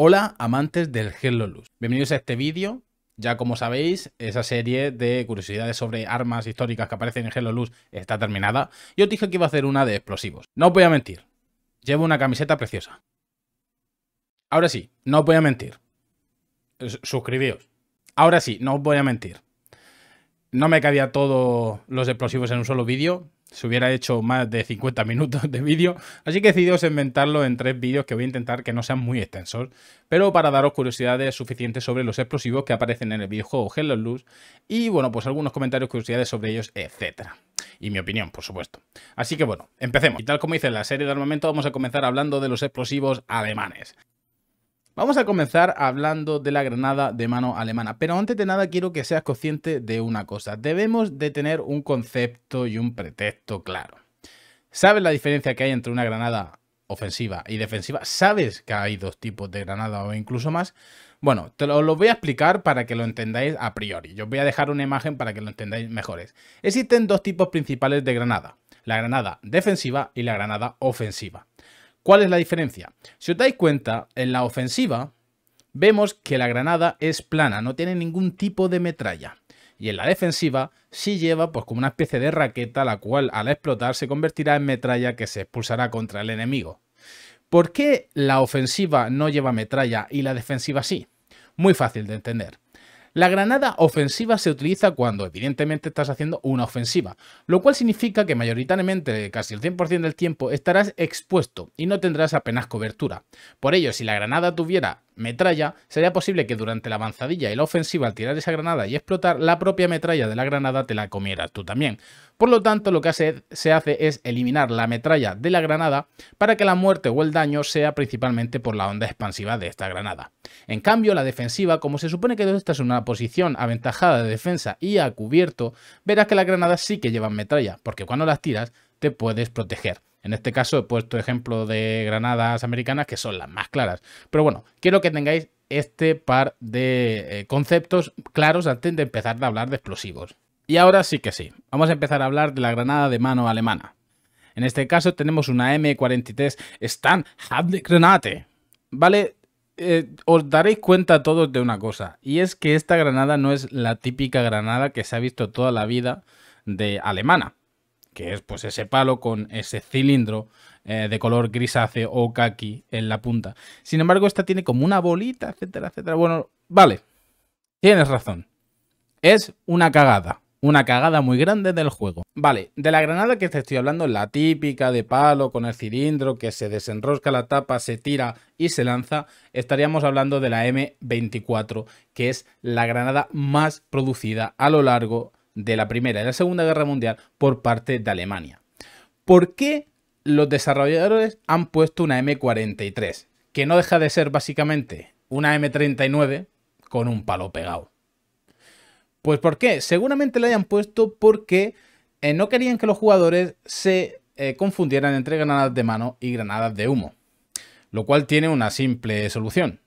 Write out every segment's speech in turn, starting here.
Hola amantes del Hello Luz. Bienvenidos a este vídeo. Ya como sabéis, esa serie de curiosidades sobre armas históricas que aparecen en Hello Luz está terminada. Yo os dije que iba a hacer una de explosivos. No os voy a mentir. Llevo una camiseta preciosa. Ahora sí, no os voy a mentir. Suscribíos. Ahora sí, no os voy a mentir. No me cabía todos los explosivos en un solo vídeo se hubiera hecho más de 50 minutos de vídeo, así que he decidido segmentarlo en tres vídeos que voy a intentar que no sean muy extensos, pero para daros curiosidades suficientes sobre los explosivos que aparecen en el videojuego Hello Loose y bueno, pues algunos comentarios, curiosidades sobre ellos, etcétera y mi opinión, por supuesto. Así que bueno, empecemos. Y tal como hice en la serie de armamento, vamos a comenzar hablando de los explosivos alemanes. Vamos a comenzar hablando de la granada de mano alemana, pero antes de nada quiero que seas consciente de una cosa. Debemos de tener un concepto y un pretexto claro. ¿Sabes la diferencia que hay entre una granada ofensiva y defensiva? ¿Sabes que hay dos tipos de granada o incluso más? Bueno, te lo, voy a explicar para que lo entendáis a priori. Yo os voy a dejar una imagen para que lo entendáis mejores. Existen dos tipos principales de granada. La granada defensiva y la granada ofensiva. ¿Cuál es la diferencia? Si os dais cuenta, en la ofensiva vemos que la granada es plana, no tiene ningún tipo de metralla. Y en la defensiva sí lleva pues como una especie de raqueta la cual al explotar se convertirá en metralla que se expulsará contra el enemigo. ¿Por qué la ofensiva no lleva metralla y la defensiva sí? Muy fácil de entender. La granada ofensiva se utiliza cuando evidentemente estás haciendo una ofensiva, lo cual significa que mayoritariamente casi el 100% del tiempo estarás expuesto y no tendrás apenas cobertura. Por ello, si la granada tuviera metralla, sería posible que durante la avanzadilla y la ofensiva al tirar esa granada y explotar, la propia metralla de la granada te la comieras tú también. Por lo tanto, lo que se hace es eliminar la metralla de la granada para que la muerte o el daño sea principalmente por la onda expansiva de esta granada. En cambio, la defensiva, como se supone que tú estás en una posición aventajada de defensa y a cubierto, verás que las granadas sí que llevan metralla, porque cuando las tiras te puedes proteger. En este caso he puesto ejemplo de granadas americanas que son las más claras. Pero bueno, quiero que tengáis este par de eh, conceptos claros antes de empezar a hablar de explosivos. Y ahora sí que sí, vamos a empezar a hablar de la granada de mano alemana. En este caso tenemos una M43 Standhauptgranate. Vale, eh, os daréis cuenta todos de una cosa, y es que esta granada no es la típica granada que se ha visto toda la vida de alemana que es pues ese palo con ese cilindro eh, de color grisáceo o kaki en la punta. Sin embargo, esta tiene como una bolita, etcétera, etcétera. Bueno, vale, tienes razón. Es una cagada. Una cagada muy grande del juego. Vale, de la granada que te estoy hablando, la típica de palo con el cilindro que se desenrosca la tapa, se tira y se lanza, estaríamos hablando de la M24, que es la granada más producida a lo largo de la Primera y la Segunda Guerra Mundial por parte de Alemania. ¿Por qué los desarrolladores han puesto una M43? Que no deja de ser básicamente una M39 con un palo pegado. Pues ¿por qué? Seguramente la hayan puesto porque eh, no querían que los jugadores se eh, confundieran entre granadas de mano y granadas de humo. Lo cual tiene una simple solución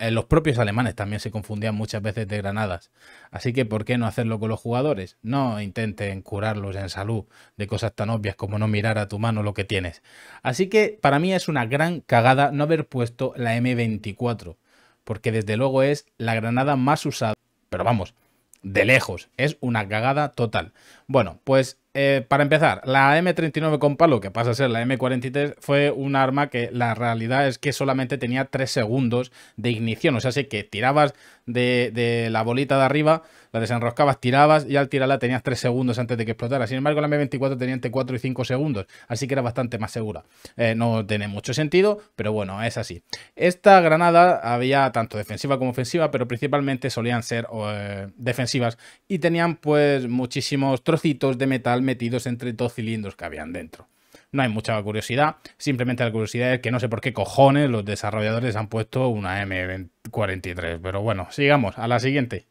eh, los propios alemanes también se confundían muchas veces de granadas. Así que, ¿por qué no hacerlo con los jugadores? No intenten curarlos en salud de cosas tan obvias como no mirar a tu mano lo que tienes. Así que, para mí es una gran cagada no haber puesto la M24, porque desde luego es la granada más usada. Pero vamos, de lejos, es una cagada total. Bueno, pues eh, para empezar, la M39 con palo, que pasa a ser la M43, fue un arma que la realidad es que solamente tenía 3 segundos de ignición. O sea, si que tirabas de la bolita de arriba, la desenroscabas, tirabas y al tirarla tenías 3 segundos antes de que explotara. Sin embargo, la M24 tenía entre 4 y 5 segundos, así que era bastante más segura. Eh, no tiene mucho sentido, pero bueno, es así. Esta granada había tanto defensiva como ofensiva, pero principalmente solían ser eh, defensivas y tenían pues muchísimos trocitos de metal metidos entre dos cilindros que habían dentro no hay mucha curiosidad. Simplemente la curiosidad es que no sé por qué cojones los desarrolladores han puesto una M43. Pero bueno, sigamos a la siguiente.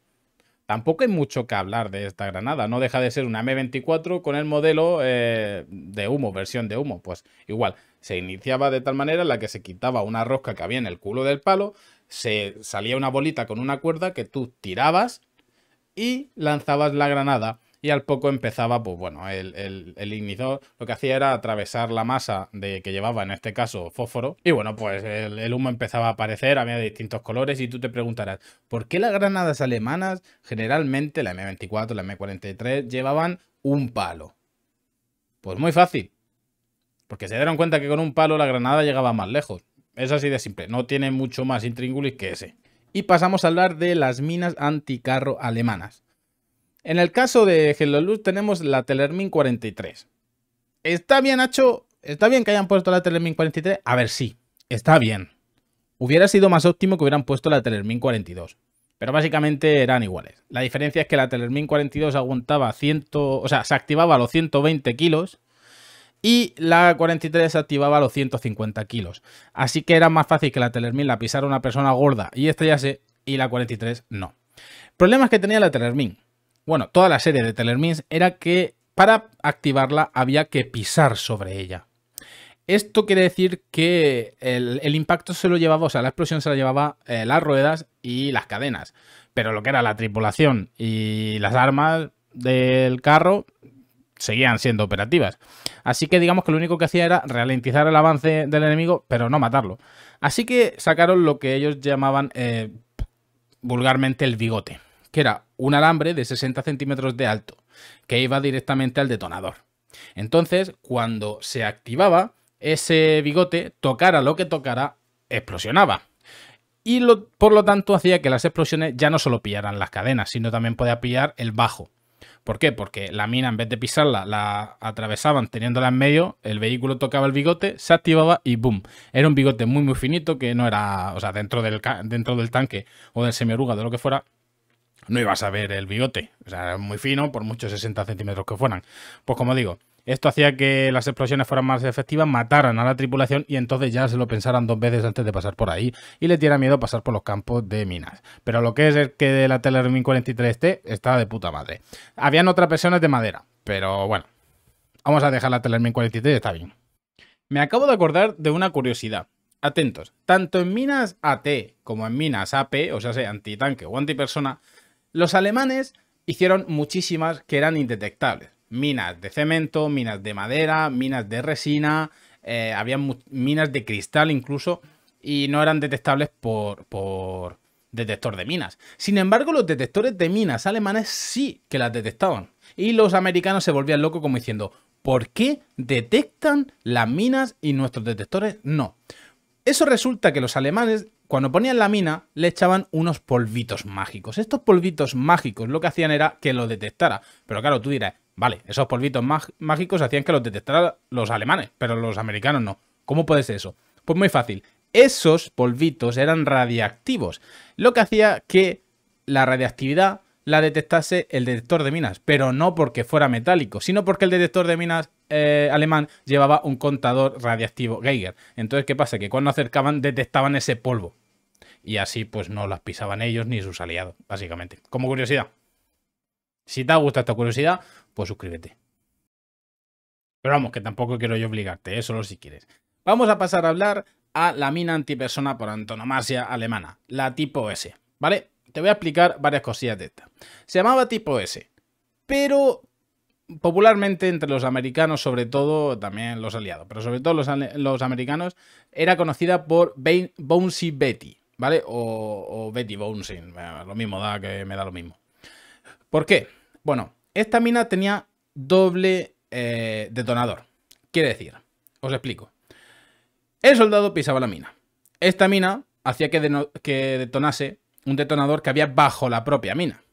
Tampoco hay mucho que hablar de esta granada, no deja de ser una M24 con el modelo eh, de humo, versión de humo. Pues igual, se iniciaba de tal manera en la que se quitaba una rosca que había en el culo del palo, se salía una bolita con una cuerda que tú tirabas y lanzabas la granada y al poco empezaba, pues bueno, el, el, lo que hacía era atravesar la masa de que llevaba, en este caso, fósforo, y bueno, pues el, humo empezaba a aparecer, había distintos colores, y tú te preguntarás, ¿por qué las granadas alemanas, generalmente la M24, la M43, llevaban un palo? Pues muy fácil, porque se dieron cuenta que con un palo la granada llegaba más lejos. Es así de simple, no tiene mucho más intríngulis que ese. Y pasamos a hablar de las minas anticarro alemanas. En el caso de Luz tenemos la Telermin 43. Está bien, Nacho. Está bien que hayan puesto la Telermin 43. A ver, sí. Está bien. Hubiera sido más óptimo que hubieran puesto la Telermin 42. Pero básicamente eran iguales. La diferencia es que la Telermin 42 aguantaba 100... O sea, se activaba a los 120 kilos. Y la 43 se activaba a los 150 kilos. Así que era más fácil que la Telermin la pisara una persona gorda y estrellase. Y la 43 no. Problemas que tenía la Telermin bueno, toda la serie de Telermins era que para activarla había que pisar sobre ella. Esto quiere decir que el, impacto se lo llevaba, o sea, la explosión se la llevaba eh, las ruedas y las cadenas. Pero lo que era la tripulación y las armas del carro seguían siendo operativas. Así que digamos que lo único que hacía era ralentizar el avance del enemigo, pero no matarlo. Así que sacaron lo que ellos llamaban eh, vulgarmente el bigote que era un alambre de 60 centímetros de alto, que iba directamente al detonador. Entonces, cuando se activaba, ese bigote, tocara lo que tocara, explosionaba. Y por lo tanto hacía que las explosiones ya no solo pillaran las cadenas, sino también podía pillar el bajo. ¿Por qué? Porque la mina, en vez de pisarla, la atravesaban teniéndola en medio, el vehículo tocaba el bigote, se activaba y ¡boom! Era un bigote muy, muy finito que no era, o sea, dentro del, dentro del tanque o del semioruga, de lo que fuera, no ibas a ver el bigote. O sea, muy fino, por muchos 60 centímetros que fueran. Pues como digo, esto hacía que las explosiones fueran más efectivas, mataran a la tripulación y entonces ya se lo pensaran dos veces antes de pasar por ahí y le diera miedo pasar por los campos de minas. Pero lo que es el que de la Telermin 43T está de puta madre. Habían otras versiones de madera, pero bueno. Vamos a dejar la Telermin 43, está bien. Me acabo de acordar de una curiosidad. Atentos, tanto en minas AT como en minas AP, o sea, sea antitanque o antipersona, los alemanes hicieron muchísimas que eran indetectables. Minas de cemento, minas de madera, minas de resina, eh, había minas de cristal incluso, y no eran detectables por, por detector de minas. Sin embargo, los detectores de minas alemanes sí que las detectaban. Y los americanos se volvían locos como diciendo, ¿por qué detectan las minas y nuestros detectores no? Eso resulta que los alemanes, cuando ponían la mina, le echaban unos polvitos mágicos. Estos polvitos mágicos lo que hacían era que lo detectara. Pero claro, tú dirás, vale, esos polvitos mágicos hacían que los detectara los alemanes, pero los americanos no. ¿Cómo puede ser eso? Pues muy fácil. Esos polvitos eran radiactivos, lo que hacía que la radiactividad la detectase el detector de minas, pero no porque fuera metálico, sino porque el detector de minas eh, alemán llevaba un contador radiactivo Geiger. Entonces, ¿qué pasa? Que cuando acercaban detectaban ese polvo. Y así pues no las pisaban ellos ni sus aliados, básicamente. Como curiosidad. Si te ha gustado esta curiosidad, pues suscríbete. Pero vamos, que tampoco quiero yo obligarte, eso eh, solo si quieres. Vamos a pasar a hablar a la mina antipersona por antonomasia alemana, la tipo S, ¿vale? Te voy a explicar varias cosillas de esta. Se llamaba tipo S, pero popularmente entre los americanos, sobre todo, también los aliados, pero sobre todo los, americanos, era conocida por Bouncy Betty, ¿vale? O, Betty Bouncy, eh, lo mismo da que me da lo mismo. ¿Por qué? Bueno, esta mina tenía doble eh, detonador. Quiere decir, os explico. El soldado pisaba la mina. Esta mina hacía que detonase un detonador que había bajo la propia mina,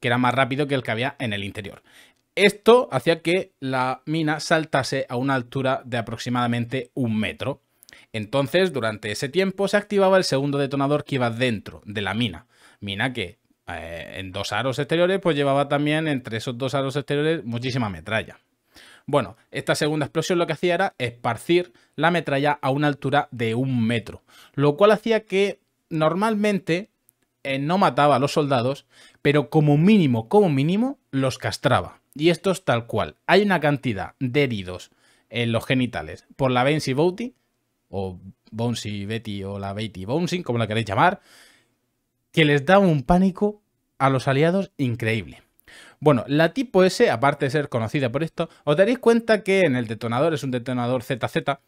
que era más rápido que el que había en el interior. Esto hacía que la mina saltase a una altura de aproximadamente un metro. Entonces, durante ese tiempo se activaba el segundo detonador que iba dentro de la mina. Mina que eh, en dos aros exteriores, pues llevaba también entre esos dos aros exteriores muchísima metralla. Bueno, esta segunda explosión lo que hacía era esparcir la metralla a una altura de un metro, lo cual hacía que normalmente eh, no mataba a los soldados, pero como mínimo, como mínimo, los castraba. Y esto es tal cual. Hay una cantidad de heridos en los genitales por la Bensi Bouty, o Bonsi Betty, o la Betty Bouncing, como la queréis llamar, que les da un pánico a los aliados increíble. Bueno, la tipo S, aparte de ser conocida por esto, os daréis cuenta que en el detonador, es un detonador ZZ,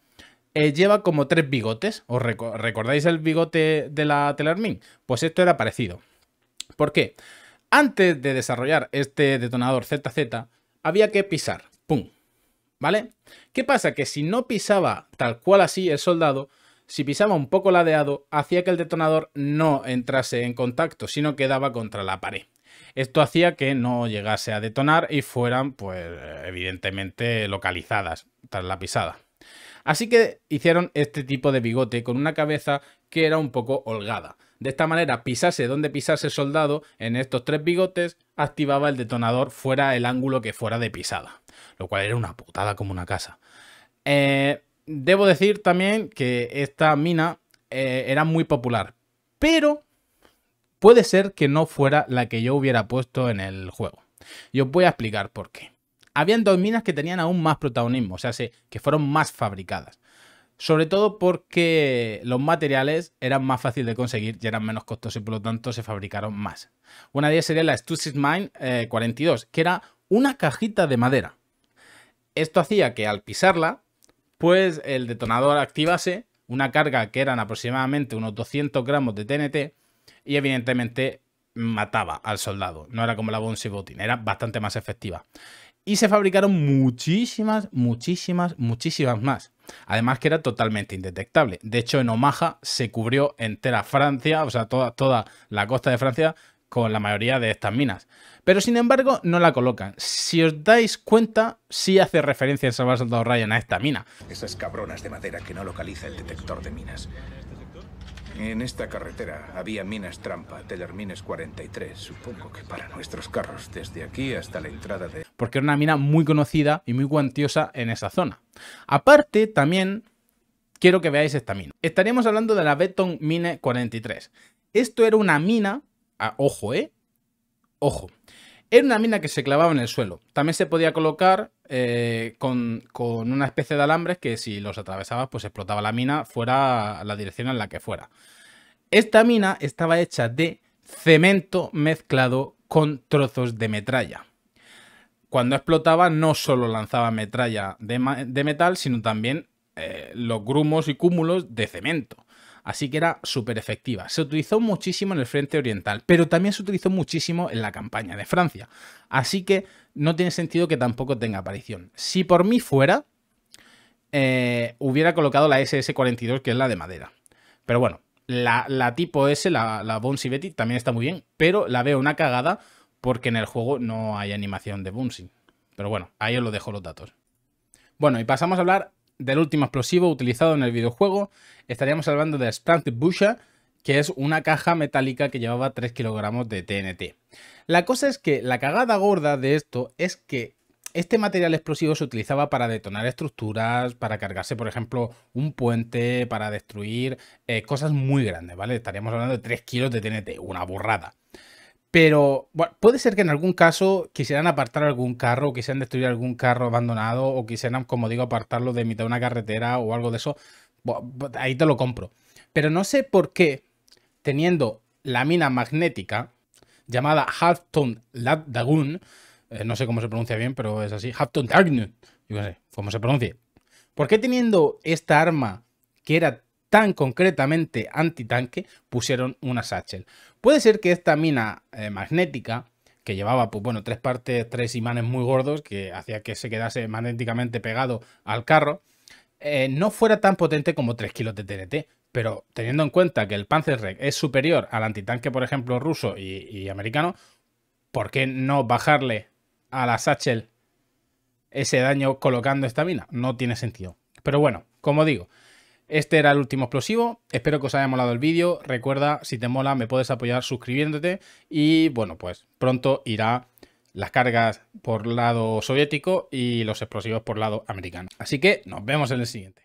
lleva como tres bigotes. ¿Os recordáis el bigote de la Telarmin? Pues esto era parecido. ¿Por qué? Antes de desarrollar este detonador ZZ, había que pisar. ¡Pum! ¿Vale? ¿Qué pasa? Que si no pisaba tal cual así el soldado, si pisaba un poco ladeado, hacía que el detonador no entrase en contacto, sino quedaba contra la pared. Esto hacía que no llegase a detonar y fueran, pues, evidentemente localizadas tras la pisada. Así que hicieron este tipo de bigote con una cabeza que era un poco holgada. De esta manera, pisase donde pisase soldado, en estos tres bigotes, activaba el detonador fuera el ángulo que fuera de pisada. Lo cual era una putada como una casa. Eh, debo decir también que esta mina eh, era muy popular, pero puede ser que no fuera la que yo hubiera puesto en el juego. Y os voy a explicar por qué habían dos minas que tenían aún más protagonismo, o sea, que fueron más fabricadas. Sobre todo porque los materiales eran más fáciles de conseguir y eran menos costosos y por lo tanto se fabricaron más. Una de ellas sería la Stussy Mine 42, eh, que era una cajita de madera. Esto hacía que al pisarla, pues el detonador activase una carga que eran aproximadamente unos 200 gramos de TNT y evidentemente mataba al soldado. No era como la Bonsi Botin, era bastante más efectiva. Y se fabricaron muchísimas, muchísimas, muchísimas más. Además que era totalmente indetectable. De hecho, en Omaha se cubrió entera Francia, o sea, toda, toda la costa de Francia, con la mayoría de estas minas. Pero sin embargo, no la colocan. Si os dais cuenta, sí hace referencia en salvador Soldado Ryan a esta mina. Esas cabronas de madera que no localiza el detector de minas. En esta carretera había minas trampa, Tellermines 43, supongo que para nuestros carros, desde aquí hasta la entrada de porque era una mina muy conocida y muy cuantiosa en esa zona. Aparte, también quiero que veáis esta mina. Estaríamos hablando de la Beton Mine 43. Esto era una mina, ah, ojo, ¿eh? Ojo. Era una mina que se clavaba en el suelo. También se podía colocar eh, con, con, una especie de alambres que si los atravesabas pues explotaba la mina fuera la dirección en la que fuera. Esta mina estaba hecha de cemento mezclado con trozos de metralla. Cuando explotaba no solo lanzaba metralla de, metal, sino también eh, los grumos y cúmulos de cemento. Así que era súper efectiva. Se utilizó muchísimo en el frente oriental, pero también se utilizó muchísimo en la campaña de Francia. Así que no tiene sentido que tampoco tenga aparición. Si por mí fuera, eh, hubiera colocado la SS-42, que es la de madera. Pero bueno, la, tipo S, la, la Bonsi también está muy bien, pero la veo una cagada porque en el juego no hay animación de bouncing. Pero bueno, ahí os lo dejo los datos. Bueno, y pasamos a hablar del último explosivo utilizado en el videojuego. Estaríamos hablando de Stranded Busha, que es una caja metálica que llevaba 3 kilogramos de TNT. La cosa es que la cagada gorda de esto es que este material explosivo se utilizaba para detonar estructuras, para cargarse, por ejemplo, un puente, para destruir eh, cosas muy grandes, ¿vale? Estaríamos hablando de 3 kilos de TNT, una burrada. Pero puede ser que en algún caso quisieran apartar algún carro, o quisieran destruir algún carro abandonado, o quisieran, como digo, apartarlo de mitad de una carretera o algo de eso. Ahí te lo compro. Pero no sé por qué, teniendo la mina magnética llamada Halfton Dagun, eh, no sé cómo se pronuncia bien, pero es así, Halfton Dagun, yo no sé cómo se pronuncia. ¿Por qué teniendo esta arma que era tan concretamente antitanque, pusieron una satchel. Puede ser que esta mina eh, magnética que llevaba, pues, bueno, tres partes, tres imanes muy gordos que hacía que se quedase magnéticamente pegado al carro, eh, no fuera tan potente como 3 kilos de TNT. Pero teniendo en cuenta que el Panzerreg es superior al antitanque, por ejemplo, ruso y, y americano, ¿por qué no bajarle a la Satchel ese daño colocando esta mina? No tiene sentido. Pero bueno, como digo, este era el último explosivo. Espero que os haya molado el vídeo. Recuerda, si te mola, me puedes apoyar suscribiéndote. Y bueno, pues pronto irá las cargas por lado soviético y los explosivos por lado americano. Así que nos vemos en el siguiente.